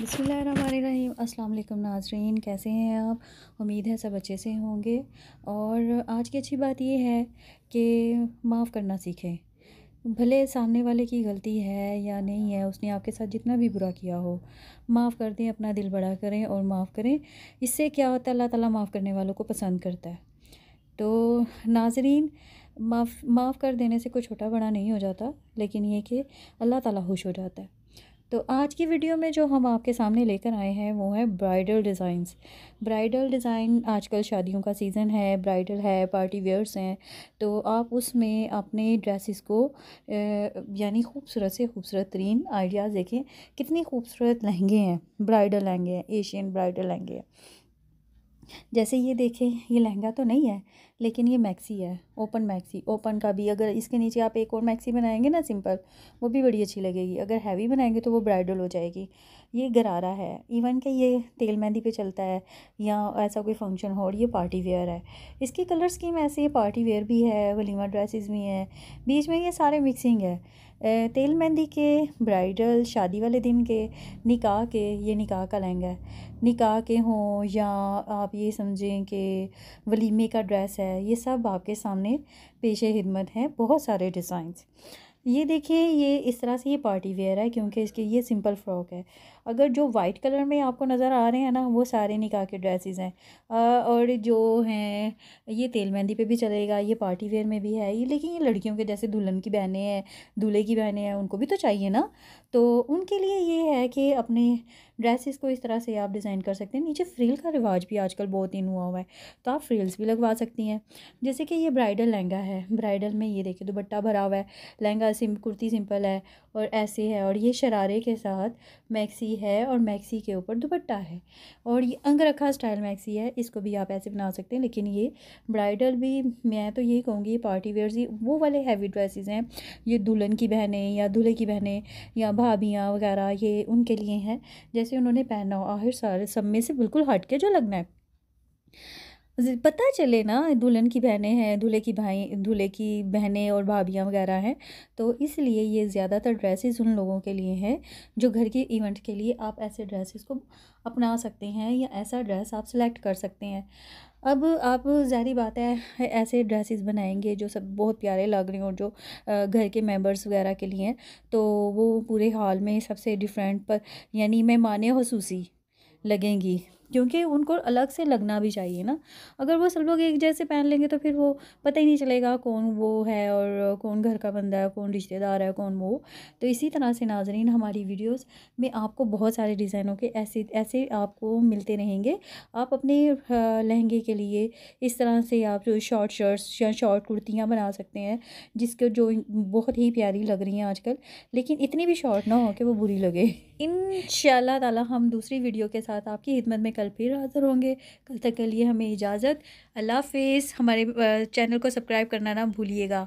बसमीम असल नाजरीन कैसे हैं आप उम्मीद है सब अच्छे से होंगे और आज की अच्छी बात यह है कि माफ़ करना सीखें भले सामने वाले की गलती है या नहीं है उसने आपके साथ जितना भी बुरा किया हो माफ़ कर दें अपना दिल बड़ा करें और माफ़ करें इससे क्या होता है अल्लाह ताला माफ़ करने वालों को पसंद करता है तो नाजरीन माफ़ माफ़ कर देने से कोई छोटा बड़ा नहीं हो जाता लेकिन ये कि अल्लाह ताला खुश हो जाता है तो आज की वीडियो में जो हम आपके सामने लेकर आए हैं वो है ब्राइडल डिज़ाइंस ब्राइडल डिज़ाइन आजकल शादियों का सीज़न है ब्राइडल है पार्टी वेयर्स हैं तो आप उसमें अपने ड्रेसेस को यानी खूबसूरत से खूबसूरत तरीन आइडियाज़ देखें कितनी खूबसूरत लहंगे हैं ब्राइडल लहंगे हैं एशियन ब्राइडल लहंगे हैं जैसे ये देखें ये लहंगा तो नहीं है लेकिन ये मैक्सी है ओपन मैक्सी ओपन का भी अगर इसके नीचे आप एक और मैक्सी बनाएंगे ना सिंपल वो भी बड़ी अच्छी लगेगी अगर हैवी बनाएंगे तो वो ब्राइडल हो जाएगी ये गरारा है इवन कि ये तेल मेहंदी पे चलता है या ऐसा कोई फंक्शन हो ये पार्टी वेयर है इसकी कलर स्कीम ऐसे पार्टी वेयर भी है वलीमा ड्रेसिस भी हैं बीच में ये सारे मिक्सिंग है तेल मेहंदी के ब्राइडल शादी वाले दिन के निकाह के ये निकाह का लहंगा है निकाह के हों या आप ये समझें कि वलीमे का ड्रेस है ये सब आपके सामने पेश खिदमत हैं बहुत सारे डिज़ाइंस ये देखिए ये इस तरह से ये पार्टी वेयर है क्योंकि इसके ये सिंपल फ्रॉक है अगर जो वाइट कलर में आपको नज़र आ रहे हैं ना वो सारे निकाह के ड्रेसेस हैं और जो हैं ये तेल मेहंदी पे भी चलेगा ये पार्टी वेयर में भी है ये लेकिन ये लड़कियों के जैसे दुल्हन की बहनें हैं दूल्हे की बहनें हैं उनको भी तो चाहिए ना तो उनके लिए ये है कि अपने ड्रेसेस को इस तरह से आप डिज़ाइन कर सकते हैं नीचे फ्रील का रिवाज भी आजकल बहुत इन हुआ हुआ है तो आप फ्रील्स भी लगवा सकती हैं जैसे कि ये ब्राइडल लहंगा है ब्राइडल में ये देखिए दुपट्टा भरा हुआ है लहंगा सिम कुर्ती सिंपल है और ऐसे है और ये शरारे के साथ मैक्सी है और मैक्सी के ऊपर दुपट्टा है और ये अंगरखा स्टाइल मैक्सी है इसको भी आप ऐसे बना सकते हैं लेकिन ये ब्राइडल भी मैं तो यही कहूँगी पार्टी वेयर ही वो वाले हैवी ड्रेसेस हैं ये दुल्हन की बहनें या दूल्हे की बहनें या भाभियाँ वगैरह ये उनके लिए हैं जैसे से उन्होंने पहना हो आहिर सारे सब में से बिल्कुल हट के जो लगना है पता चले ना दुल्हन की बहनें हैं दूल्हे की भाई दूल्हे की बहनें और भाभियाँ वगैरह हैं तो इसलिए ये ज़्यादातर ड्रेसेस उन लोगों के लिए हैं जो घर के इवेंट के लिए आप ऐसे ड्रेसेस को अपना सकते हैं या ऐसा ड्रेस आप सिलेक्ट कर सकते हैं अब आप ज़ाहरी बात है ऐसे ड्रेसेस बनाएंगे जो सब बहुत प्यारे लग रहे और जो घर के मेंबर्स वगैरह के लिए तो वो पूरे हॉल में सबसे डिफरेंट पर यानी मेहमान खसूसी लगेंगी क्योंकि उनको अलग से लगना भी चाहिए ना अगर वो सब लोग एक जैसे पहन लेंगे तो फिर वो पता ही नहीं चलेगा कौन वो है और कौन घर का बंदा है कौन रिश्तेदार है कौन वो तो इसी तरह से नाजरीन हमारी वीडियोस में आपको बहुत सारे डिज़ाइनों के ऐसे ऐसे आपको मिलते रहेंगे आप अपने लहंगे के लिए इस तरह से आप जो शॉर्ट शर्ट्स या शॉर्ट कुर्तियाँ बना सकते हैं जिसको जो बहुत ही प्यारी लग रही हैं आजकल लेकिन इतनी भी शॉर्ट ना हो कि वो बुरी लगे इन ताला हम दूसरी वीडियो के साथ आपकी खिदमत में कर कल फिर हाज़िर होंगे कल तक के लिए हमें इजाज़त अल्लाह हाफ़ हमारे चैनल को सब्सक्राइब करना ना भूलिएगा